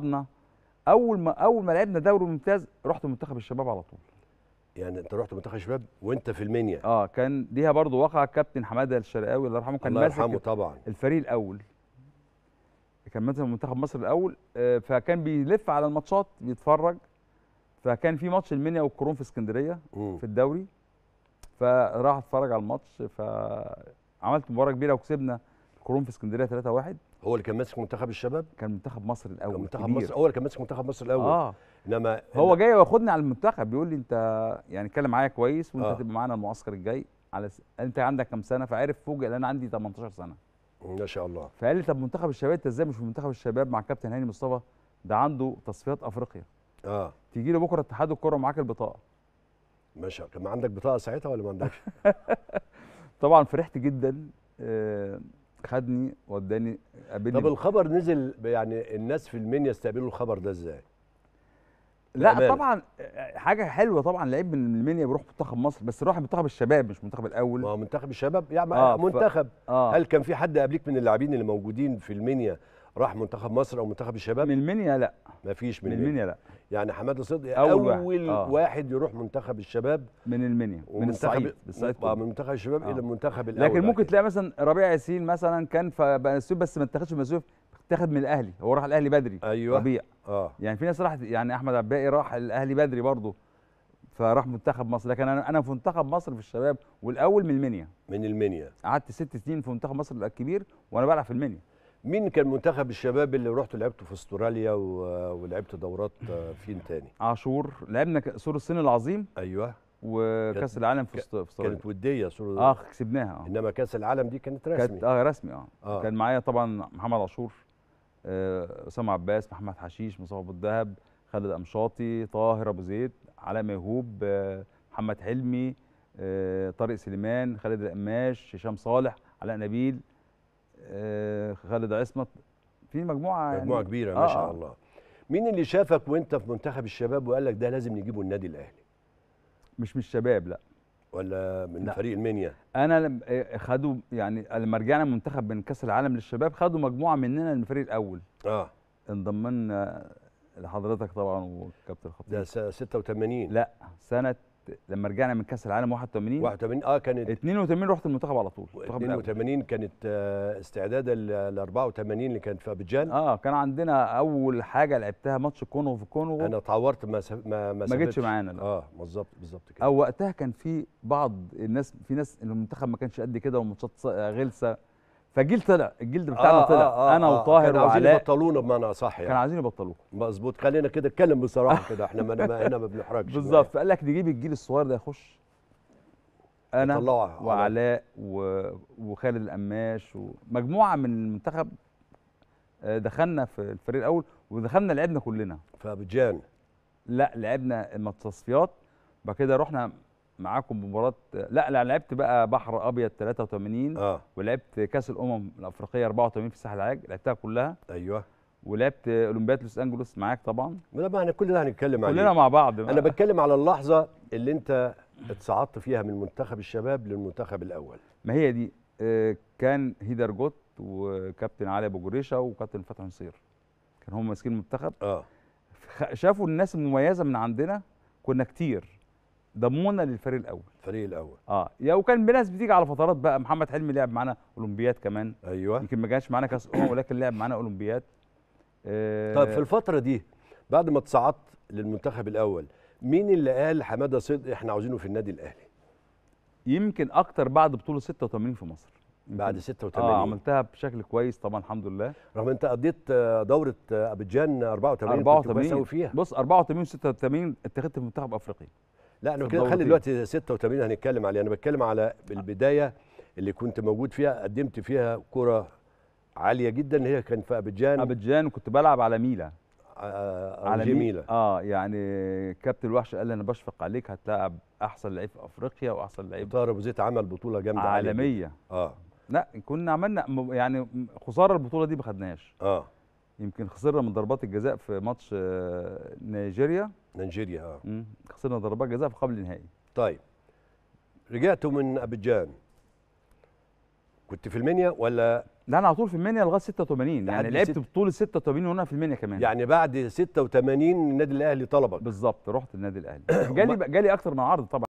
صعدنا اول ما اول ما لعبنا دوري ممتاز رحت منتخب الشباب على طول يعني انت رحت منتخب الشباب وانت في المنيا اه كان ليها برضو وقع كابتن حماده الشرقاوي الله يرحمه كان الله يرحمه طبعا الفريق الاول كان مثلا منتخب مصر الاول آه، فكان بيلف على الماتشات بيتفرج فكان في ماتش المنيا والكرون في اسكندريه م. في الدوري فراح اتفرج على الماتش فعملت مباراه كبيره وكسبنا الكرون في اسكندريه 3-1 هو اللي كان ماسك منتخب الشباب كان منتخب مصر الاول كان منتخب كبير. مصر هو اللي كان ماسك منتخب مصر الاول اه انما هو جاي واخدني على المنتخب بيقول لي انت يعني اتكلم معايا كويس وانت هتبقى آه. تبقى معانا المعسكر الجاي على س... انت عندك كام سنه فعرف فوجئ ان انا عندي 18 سنه ما شاء الله فقال لي طب منتخب الشباب انت ازاي مش في منتخب الشباب مع كابتن هاني مصطفى ده عنده تصفيات افريقيا اه تيجي له بكره اتحاد الكوره معاك البطاقه ما شاء الله كان عندك بطاقه ساعتها ولا ما عندكش طبعا فرحت جدا آه خدني وداني قابلني طب الخبر نزل يعني الناس في المنيا استقبلوا الخبر ده ازاي؟ لا أمان. طبعا حاجه حلوه طبعا لعيب من المنيا بيروح منتخب مصر بس راح منتخب الشباب مش منتخب الاول ما منتخب الشباب يعني آه منتخب ف... آه. هل كان في حد قبليك من اللاعبين اللي موجودين في المنيا راح منتخب مصر او منتخب الشباب من المنيا لا مفيش من, من المنيا لا يعني حماده صدقي اول, أول آه. واحد يروح منتخب الشباب من المنيا من الصعيد آه، من منتخب الشباب آه. الى المنتخب الاول لكن ممكن تلاقي مثلا ربيع ياسين مثلا كان في بس ما اتخذش بني اتاخد من الاهلي هو راح الاهلي بدري ايوه ربيع اه يعني في ناس راحت يعني احمد عباقي راح الاهلي بدري برضه فراح منتخب مصر لكن انا انا في منتخب مصر في الشباب والاول من المنيا من المنيا قعدت ست سنين في منتخب مصر الكبير وانا بلعب في المنيا مين كان منتخب الشباب اللي رحت لعبته في استراليا ولعبت دورات آه، فين تاني؟ عاشور لعبنا سور الصين العظيم ايوه وكاس العالم في استراليا كانت وديه سور اه كسبناها اه انما كاس العالم دي كانت رسمي كانت اه رسمي اه, آه. كان معايا طبعا محمد عاشور آه، اسامه آه عباس محمد حشيش مصطفى ابو خالد امشاطي طاهر ابو زيد علاء ميهوب آه محمد حلمي آه طارق سليمان خالد القماش هشام صالح علاء نبيل آه، خالد عصمت في مجموعه يعني. مجموعه يعني كبيره ما آه، شاء آه. الله مين اللي شافك وانت في منتخب الشباب وقال لك ده لازم نجيبه النادي الاهلي مش من الشباب لا ولا من لا. فريق المنيا انا خدوا يعني لما رجعنا منتخب من كاس العالم للشباب خدوا مجموعه مننا من الفريق الاول اه انضمنا لحضرتك طبعا وكابتن الخطيب ده 86 لا سنه لما رجعنا من كاس العالم 81 81 اه كانت 82 رحت المنتخب على طول 82 كانت استعدادا ل 84 اللي كانت في ابيجان اه كان عندنا اول حاجه لعبتها ماتش كونو في كونو انا اتعورت ما سف... ما ما, ما جتش معانا اه بالظبط بالظبط كده او وقتها كان في بعض الناس في ناس المنتخب ما كانش قد كده وماتشات غلسه فجيل طلع الجلد بتاعنا آه طلع آه آه انا آه. وطاهر كانوا عايزين يبطلونا بمعنى صح يعني كانوا عايزين يبطلوه مظبوط خلينا كده نتكلم بصراحه كده احنا ما هنا ما بنحرجش بالظبط فقال لك نجيب الجيل الصغير ده يخش انا وعلاء و... وخالد القماش ومجموعه من المنتخب آه، دخلنا في الفريق الاول ودخلنا لعبنا كلنا فبجان لا لعبنا التصفيات بعد كده رحنا معاكم مباراه لا لا لعبت بقى بحر ابيض 83 اه ولعبت كاس الامم الافريقيه 84 في الساحل العاج لعبتها كلها ايوه ولعبت اولمبياد لوس انجلوس معاك طبعا لا ما احنا كل ده هنتكلم عليه كلنا مع بعض انا بتكلم على اللحظه اللي انت اتصعدت فيها من منتخب الشباب للمنتخب الاول ما هي دي آه، كان هيدر جوت وكابتن علي ابو جريشه وكابتن فتحي نصير كانوا هم ماسكين المنتخب اه شافوا الناس المميزه من عندنا كنا كتير ضمونا للفريق الاول الفريق الاول اه يا وكان ناس بتيجي على فترات بقى محمد حلمي لعب معانا اولمبياد كمان ايوه يمكن ما كانش معانا كاس امم ولكن لعب معانا اولمبياد آه طيب في الفتره دي بعد ما تصعدت للمنتخب الاول مين اللي قال حماده صدق احنا عاوزينه في النادي الاهلي يمكن اكتر بعد بطوله 86 في مصر بعد 86 اه عملتها بشكل كويس طبعا الحمد لله رغم انت قضيت آه، دوره آه، ابيجان 84 84 فيها بص 84 و86 اتخذت في منتخب افريقيا لا انا كده خلي دلوقتي 86 هنتكلم عليه انا بتكلم على البدايه اللي كنت موجود فيها قدمت فيها كره عاليه جدا هي كان في ابيجان ابيجان وكنت بلعب على ميلا آه، آه، على ميلا اه يعني كابتن الوحش قال لي انا بشفق عليك هتلاعب احسن لعيب في افريقيا واحسن لعيب طاهر ابو زيد عمل بطوله جامده عالميه اه لا كنا عملنا يعني خساره البطوله دي ما خدناهاش اه يمكن خسرنا من ضربات الجزاء في ماتش آه، نيجيريا نيجيريا اه خسرنا ضربات جزاء في قبل النهائي طيب رجعتوا من ابيجان كنت في المنيا ولا لا انا على طول في المنيا لغايه 86 يعني, يعني لعبت ست... بطوله 86 وانا في المنيا كمان يعني بعد 86 النادي الاهلي طلبك بالظبط رحت النادي الاهلي جالي جالي اكتر من عرض طبعا